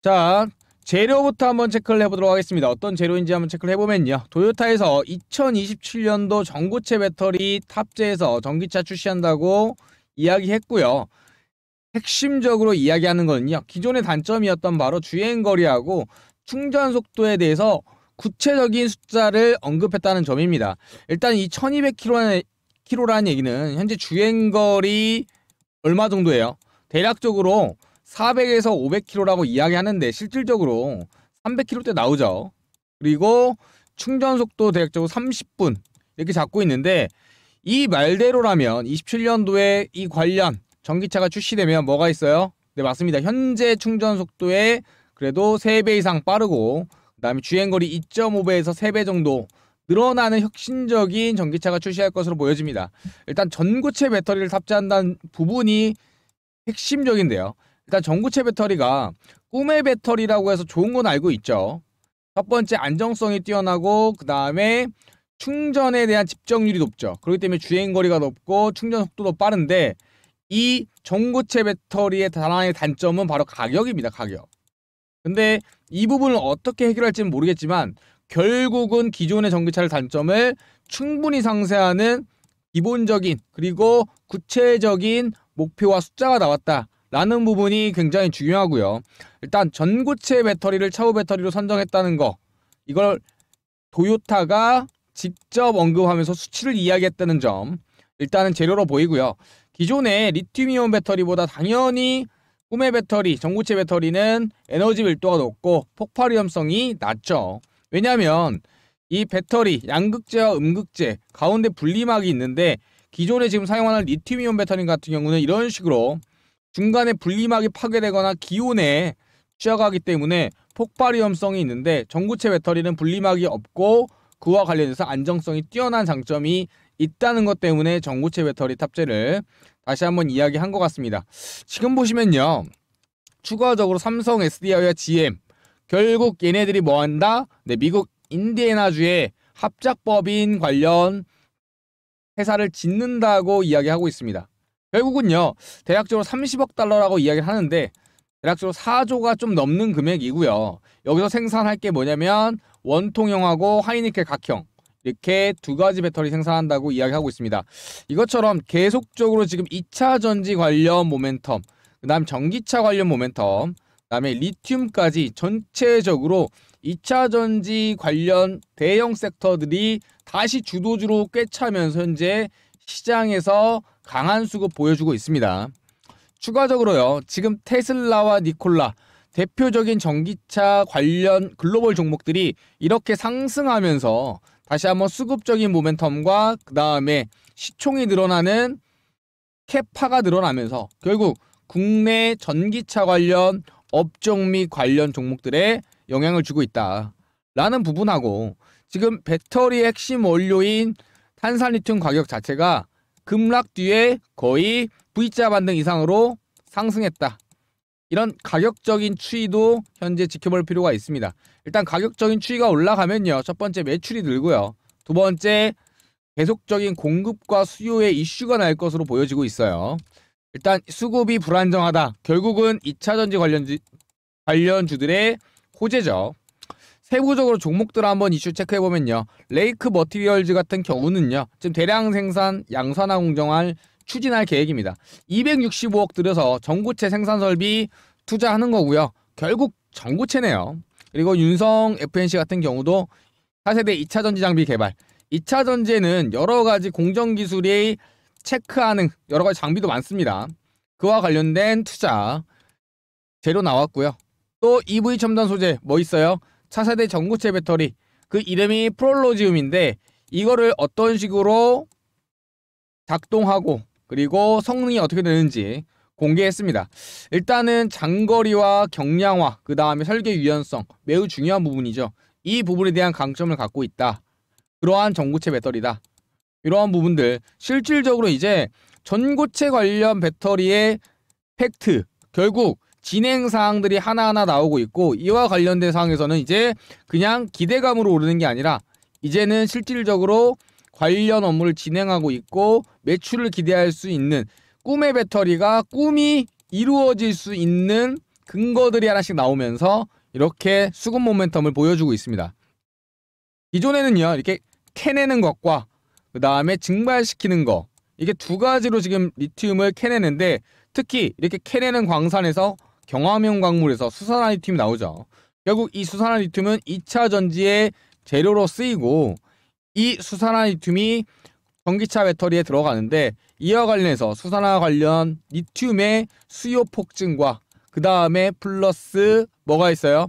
자 재료부터 한번 체크를 해보도록 하겠습니다. 어떤 재료인지 한번 체크를 해보면요. 도요타에서 2027년도 전고체 배터리 탑재해서 전기차 출시한다고 이야기했고요. 핵심적으로 이야기하는 거는요. 기존의 단점이었던 바로 주행거리하고 충전 속도에 대해서 구체적인 숫자를 언급했다는 점입니다. 일단 이 1200km라는 얘기는 현재 주행거리 얼마 정도예요? 대략적으로 400에서 500km라고 이야기하는데 실질적으로 300km대 나오죠. 그리고 충전 속도 대략적으로 30분 이렇게 잡고 있는데 이 말대로라면 27년도에 이 관련 전기차가 출시되면 뭐가 있어요? 네 맞습니다. 현재 충전 속도에 그래도 3배 이상 빠르고 그다음에 주행거리 2.5배에서 3배 정도 늘어나는 혁신적인 전기차가 출시할 것으로 보여집니다. 일단 전고체 배터리를 탑재한다는 부분이 핵심적인데요. 일단 전구체 배터리가 꿈의 배터리라고 해서 좋은 건 알고 있죠. 첫 번째 안정성이 뛰어나고 그 다음에 충전에 대한 집정률이 높죠. 그렇기 때문에 주행 거리가 높고 충전 속도도 빠른데 이전구체 배터리의 하의 단점은 바로 가격입니다. 가격. 근데 이 부분을 어떻게 해결할지는 모르겠지만 결국은 기존의 전기차를 단점을 충분히 상쇄하는 기본적인 그리고 구체적인 목표와 숫자가 나왔다. 라는 부분이 굉장히 중요하고요. 일단 전고체 배터리를 차후 배터리로 선정했다는 거 이걸 도요타가 직접 언급하면서 수치를 이야기했다는 점 일단은 재료로 보이고요. 기존의 리튬이온 배터리보다 당연히 꿈의 배터리, 전고체 배터리는 에너지 밀도가 높고 폭발 위험성이 낮죠. 왜냐하면 이 배터리 양극재와 음극재 가운데 분리막이 있는데 기존에 지금 사용하는 리튬이온 배터리 같은 경우는 이런 식으로 중간에 분리막이 파괴되거나 기온에 취약하기 때문에 폭발 위험성이 있는데 전구체 배터리는 분리막이 없고 그와 관련해서 안정성이 뛰어난 장점이 있다는 것 때문에 전구체 배터리 탑재를 다시 한번 이야기한 것 같습니다. 지금 보시면요. 추가적으로 삼성, SDI와 GM 결국 얘네들이 뭐 한다? 네, 미국 인디애나주의 합작법인 관련 회사를 짓는다고 이야기하고 있습니다. 결국은요 대략적으로 30억 달러라고 이야기를 하는데 대략적으로 4조가 좀 넘는 금액이고요 여기서 생산할 게 뭐냐면 원통형하고 하이니켈 각형 이렇게 두 가지 배터리 생산한다고 이야기하고 있습니다 이것처럼 계속적으로 지금 2차 전지 관련 모멘텀 그 다음 전기차 관련 모멘텀 그 다음에 리튬까지 전체적으로 2차 전지 관련 대형 섹터들이 다시 주도주로 꿰차면서 현재 시장에서 강한 수급 보여주고 있습니다. 추가적으로요, 지금 테슬라와 니콜라, 대표적인 전기차 관련 글로벌 종목들이 이렇게 상승하면서 다시 한번 수급적인 모멘텀과 그 다음에 시총이 늘어나는 캐파가 늘어나면서 결국 국내 전기차 관련 업종 및 관련 종목들에 영향을 주고 있다. 라는 부분하고 지금 배터리 핵심 원료인 탄산리튬 가격 자체가 급락 뒤에 거의 V자 반등 이상으로 상승했다. 이런 가격적인 추이도 현재 지켜볼 필요가 있습니다. 일단 가격적인 추이가 올라가면요. 첫 번째 매출이 늘고요. 두 번째 계속적인 공급과 수요의 이슈가 날 것으로 보여지고 있어요. 일단 수급이 불안정하다. 결국은 2차전지 관련 관련주들의 호재죠. 세부적으로 종목들 을 한번 이슈 체크해 보면요. 레이크 머티리얼즈 같은 경우는요. 지금 대량 생산 양산화 공정을 추진할 계획입니다. 265억 들여서 전구체 생산 설비 투자하는 거고요. 결국 전구체네요 그리고 윤성 FNC 같은 경우도 4세대 2차 전지 장비 개발. 2차 전지에는 여러 가지 공정 기술이 체크하는 여러 가지 장비도 많습니다. 그와 관련된 투자 재료 나왔고요. 또 EV 첨단 소재 뭐 있어요? 차세대 전구체 배터리 그 이름이 프롤로지움인데 이거를 어떤 식으로 작동하고 그리고 성능이 어떻게 되는지 공개했습니다. 일단은 장거리와 경량화, 그 다음에 설계 유연성 매우 중요한 부분이죠. 이 부분에 대한 강점을 갖고 있다. 그러한 전구체 배터리다. 이러한 부분들 실질적으로 이제 전구체 관련 배터리의 팩트 결국 진행 사항들이 하나하나 나오고 있고 이와 관련된 사항에서는 이제 그냥 기대감으로 오르는 게 아니라 이제는 실질적으로 관련 업무를 진행하고 있고 매출을 기대할 수 있는 꿈의 배터리가 꿈이 이루어질 수 있는 근거들이 하나씩 나오면서 이렇게 수급 모멘텀을 보여주고 있습니다. 기존에는요 이렇게 캐내는 것과 그 다음에 증발시키는 거 이게 두 가지로 지금 리튬을 캐내는데 특히 이렇게 캐내는 광산에서 경화명 광물에서 수산화니팀이 나오죠. 결국 이수산화니팀은 2차 전지의 재료로 쓰이고 이수산화니팀이 전기차 배터리에 들어가는데 이와 관련해서 수산화 관련 니튬의 수요 폭증과 그 다음에 플러스 뭐가 있어요?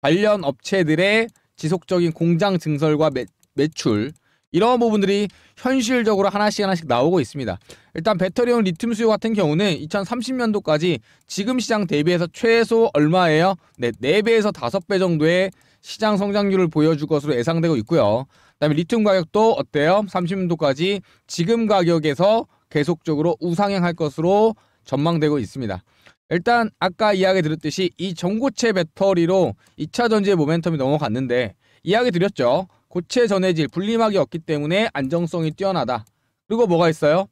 관련 업체들의 지속적인 공장 증설과 매, 매출 이런 부분들이 현실적으로 하나씩 하나씩 나오고 있습니다. 일단 배터리용 리튬 수요 같은 경우는 2030년도까지 지금 시장 대비해서 최소 얼마예요? 네, 4배에서 5배 정도의 시장 성장률을 보여줄 것으로 예상되고 있고요. 그다음에 리튬 가격도 어때요? 30년도까지 지금 가격에서 계속적으로 우상향할 것으로 전망되고 있습니다. 일단 아까 이야기 드렸듯이 이 전고체 배터리로 2차 전지의 모멘텀이 넘어갔는데 이야기 드렸죠. 고체 전해질 분리막이 없기 때문에 안정성이 뛰어나다. 그리고 뭐가 있어요?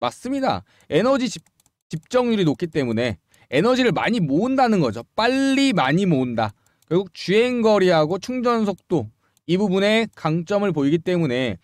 맞습니다. 에너지 집, 집정률이 높기 때문에 에너지를 많이 모은다는 거죠. 빨리 많이 모은다. 결국 주행거리하고 충전속도 이 부분에 강점을 보이기 때문에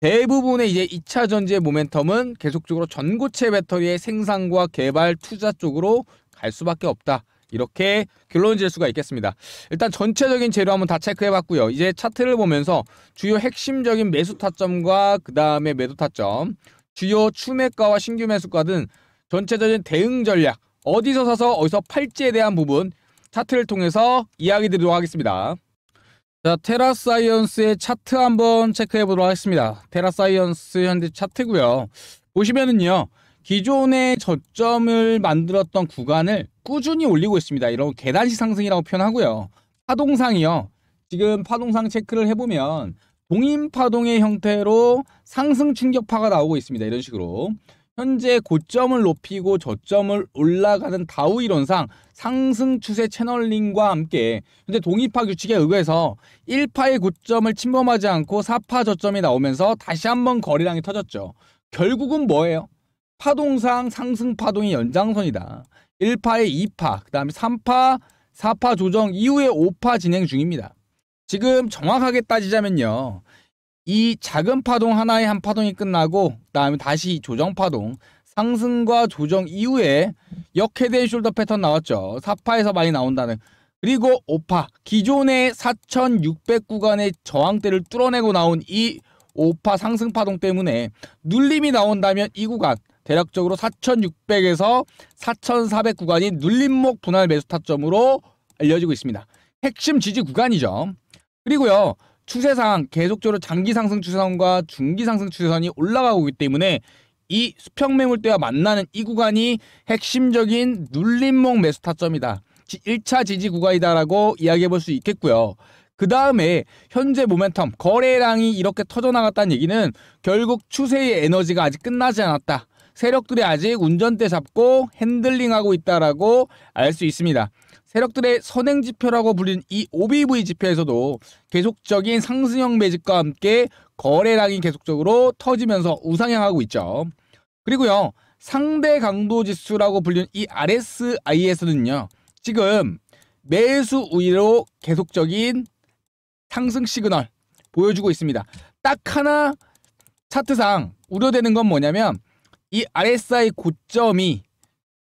대부분의 이제 2차 전지의 모멘텀은 계속적으로 전고체 배터리의 생산과 개발 투자 쪽으로 갈 수밖에 없다. 이렇게 결론 지을 수가 있겠습니다. 일단 전체적인 재료 한번 다 체크해 봤고요. 이제 차트를 보면서 주요 핵심적인 매수 타점과 그 다음에 매도 타점, 주요 추매가와 신규 매수가 등 전체적인 대응 전략, 어디서 사서 어디서 팔지에 대한 부분 차트를 통해서 이야기 드리도록 하겠습니다. 자, 테라사이언스의 차트 한번 체크해 보도록 하겠습니다. 테라사이언스 현재 차트고요. 보시면은요. 기존의 저점을 만들었던 구간을 꾸준히 올리고 있습니다. 이런 계단식 상승이라고 표현하고요. 파동상이요. 지금 파동상 체크를 해보면 동인 파동의 형태로 상승 충격파가 나오고 있습니다. 이런 식으로 현재 고점을 높이고 저점을 올라가는 다우 이론상 상승 추세 채널링과 함께 현재 동입파 규칙에 의해서 거 1파의 고점을 침범하지 않고 4파 저점이 나오면서 다시 한번 거래량이 터졌죠. 결국은 뭐예요? 파동상 상승 파동이 연장선이다. 1파에 2파, 그 다음에 3파, 4파 조정 이후에 5파 진행 중입니다. 지금 정확하게 따지자면요. 이 작은 파동 하나의 한 파동이 끝나고 그 다음에 다시 조정 파동 상승과 조정 이후에 역헤드앤 숄더 패턴 나왔죠. 4파에서 많이 나온다는 그리고 5파 기존의 4600 구간의 저항대를 뚫어내고 나온 이 5파 상승 파동 때문에 눌림이 나온다면 이 구간 대략적으로 4,600에서 4,400 구간이 눌림목 분할 매수 타점으로 알려지고 있습니다. 핵심 지지 구간이죠. 그리고요. 추세상 계속적으로 장기 상승 추세선과 중기 상승 추세선이 올라가고 있기 때문에 이 수평 매물대와 만나는 이 구간이 핵심적인 눌림목 매수 타점이다. 1차 지지 구간이다라고 이야기해 볼 수 있겠고요. 그 다음에 현재 모멘텀 거래량이 이렇게 터져나갔다는 얘기는 결국 추세의 에너지가 아직 끝나지 않았다. 세력들이 아직 운전대 잡고 핸들링하고 있다라고 알 수 있습니다. 세력들의 선행 지표라고 불리는 이 OBV 지표에서도 계속적인 상승형 매직과 함께 거래량이 계속적으로 터지면서 우상향하고 있죠. 그리고요. 상대 강도 지수라고 불리는 이 RSI에서는요. 지금 매수 우위로 계속적인 상승 시그널 보여주고 있습니다. 딱 하나 차트상 우려되는 건 뭐냐면 이 RSI 고점이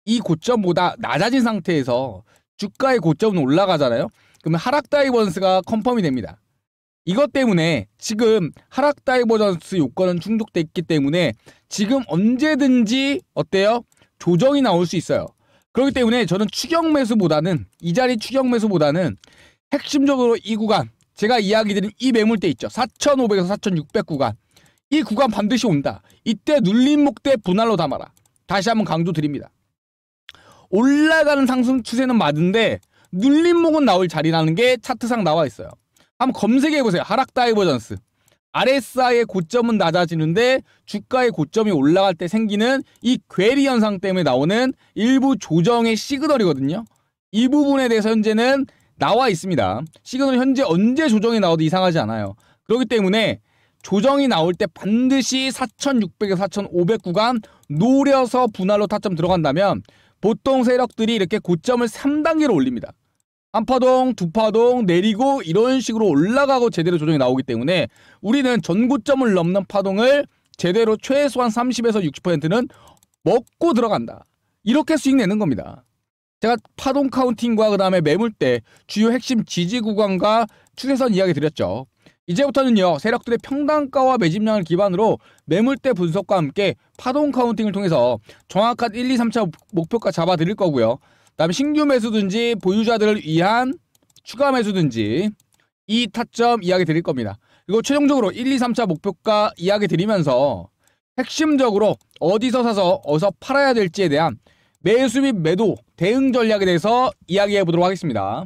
이 고점보다 낮아진 상태에서 주가의 고점은 올라가잖아요. 그러면 하락 다이버전스가 컨펌이 됩니다. 이것 때문에 지금 하락 다이버전스 요건은 충족됐기 때문에 지금 언제든지 어때요? 조정이 나올 수 있어요. 그렇기 때문에 저는 추경 매수보다는 이 자리 추경 매수보다는 핵심적으로 이 구간 제가 이야기 드린 이 매물대 있죠. 4,500에서 4,600 구간 이 구간 반드시 온다. 이때 눌림목 대 분할로 담아라. 다시 한번 강조드립니다. 올라가는 상승 추세는 맞은데 눌림목은 나올 자리라는 게 차트상 나와 있어요. 한번 검색해보세요. 하락 다이버전스. RSI의 고점은 낮아지는데 주가의 고점이 올라갈 때 생기는 이 괴리 현상 때문에 나오는 일부 조정의 시그널이거든요. 이 부분에 대해서 현재는 나와 있습니다. 시그널 현재 언제 조정이 나와도 이상하지 않아요. 그렇기 때문에 조정이 나올 때 반드시 4600에서 4500 구간 노려서 분할로 타점 들어간다면 보통 세력들이 이렇게 고점을 3단계로 올립니다. 한파동, 두파동 내리고 이런 식으로 올라가고 제대로 조정이 나오기 때문에 우리는 전고점을 넘는 파동을 제대로 최소한 30에서 60%는 먹고 들어간다. 이렇게 수익 내는 겁니다. 제가 파동 카운팅과 그 다음에 매물 때 주요 핵심 지지 구간과 추세선 이야기 드렸죠. 이제부터는요 세력들의 평단가와 매집량을 기반으로 매물대 분석과 함께 파동 카운팅을 통해서 정확한 1, 2, 3차 목표가 잡아드릴 거고요. 다음 신규 매수든지 보유자들을 위한 추가 매수든지 이 타점 이야기 드릴 겁니다. 그리고 최종적으로 1, 2, 3차 목표가 이야기 드리면서 핵심적으로 어디서 사서 어디서 팔아야 될지에 대한 매수 및 매도 대응 전략에 대해서 이야기해 보도록 하겠습니다.